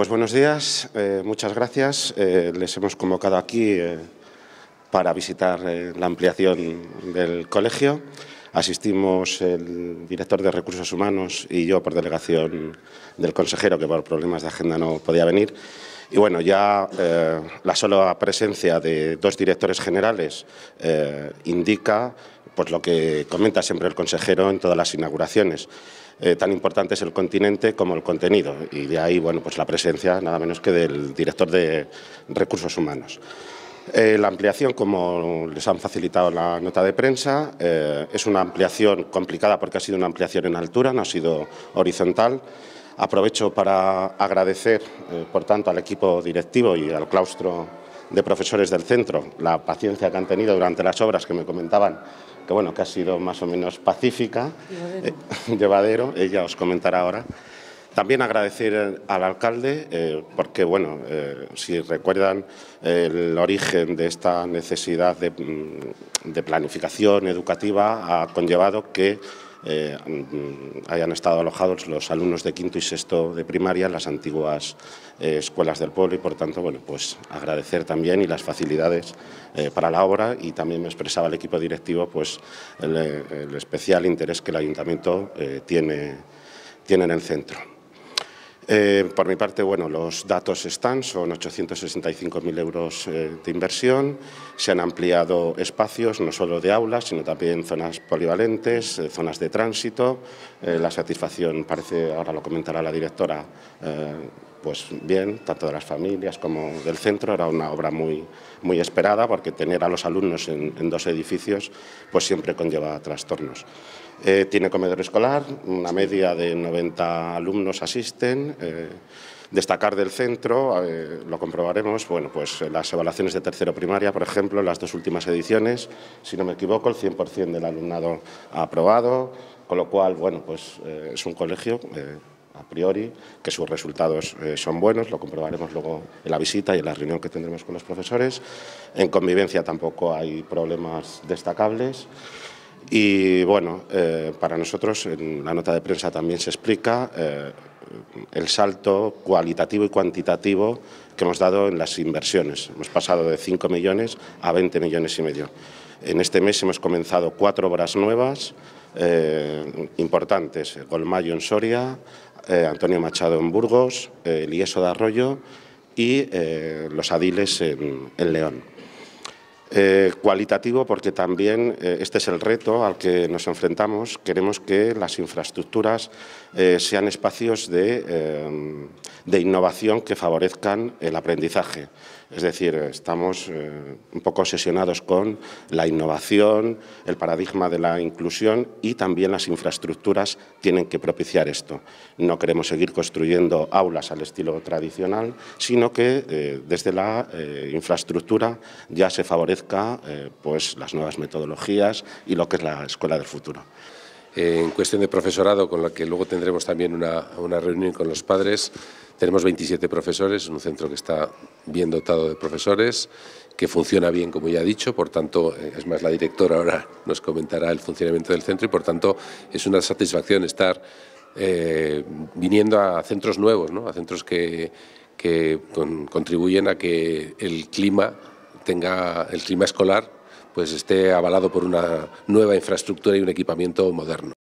Pues buenos días, eh, muchas gracias. Eh, les hemos convocado aquí eh, para visitar la ampliación del colegio. Asistimos el director de Recursos Humanos y yo por delegación del consejero, que por problemas de agenda no podía venir. Y bueno, ya la sola presencia de dos directores generales indica pues, lo que comenta siempre el consejero en todas las inauguraciones eh, tan importante es el continente como el contenido y de ahí bueno, pues la presencia nada menos que del director de Recursos Humanos. Eh, la ampliación, como les han facilitado la nota de prensa, eh, es una ampliación complicada porque ha sido una ampliación en altura, no ha sido horizontal. Aprovecho para agradecer, por tanto, al equipo directivo y al claustro de profesores del centro, la paciencia que han tenido durante las obras que me comentaban, que bueno, que ha sido más o menos pacífica, llevadero, eh, ella os comentará ahora. También agradecer al alcalde, eh, porque bueno, eh, si recuerdan el origen de esta necesidad de mm, planificación educativa ha conllevado que eh, mm, hayan estado alojados los alumnos de quinto y sexto de primaria en las antiguas eh, escuelas del pueblo y por tanto, bueno, pues agradecer también y las facilidades eh, para la obra y también me expresaba el equipo directivo pues el, especial interés que el ayuntamiento tiene en el centro. Eh, por mi parte, bueno, los datos están, son 865.000 euros eh, de inversión, se han ampliado espacios, no solo de aulas, sino también zonas polivalentes, eh, zonas de tránsito, la satisfacción, parece, ahora lo comentará la directora, pues bien, tanto de las familias como del centro. Era una obra muy, muy esperada porque tener a los alumnos en, dos edificios pues siempre conlleva trastornos. Eh, tiene comedor escolar, una media de 90 alumnos asisten. Eh, destacar del centro, eh, lo comprobaremos, bueno, pues las evaluaciones de tercero primaria, por ejemplo, las dos últimas ediciones, si no me equivoco, el 100% del alumnado ha aprobado, con lo cual, bueno, pues es un colegio a priori, que sus resultados eh, son buenos, lo comprobaremos luego en la visita y en la reunión que tendremos con los profesores. En convivencia tampoco hay problemas destacables. Y bueno, eh, para nosotros en la nota de prensa también se explica eh, el salto cualitativo y cuantitativo que hemos dado en las inversiones. Hemos pasado de 5 millones a 20 millones y medio. En este mes hemos comenzado cuatro obras nuevas eh, importantes, Golmayo en Soria, eh, Antonio Machado en Burgos, eh, Lieso de Arroyo y eh, Los Adiles en, León. cualitativo porque también este es el reto al que nos enfrentamos. Queremos que las infraestructuras sean espacios de innovación que favorezcan el aprendizaje. Es decir, estamos eh, un poco obsesionados con la innovación, el paradigma de la inclusión y también las infraestructuras tienen que propiciar esto. No queremos seguir construyendo aulas al estilo tradicional, sino que eh, desde la eh, infraestructura ya se favorezca pues, las nuevas metodologías y lo que es la escuela del futuro. En cuestión de profesorado, con la que luego tendremos también una reunión con los padres, tenemos 27 profesores, un centro que está bien dotado de profesores, que funciona bien, como ya he dicho, por tanto, eh, es más, la directora ahora nos comentará el funcionamiento del centro y, por tanto, es una satisfacción estar eh, viniendo a centros nuevos, a centros que, contribuyen a que el clima tenga el clima escolar pues esté avalado por una nueva infraestructura y un equipamiento moderno.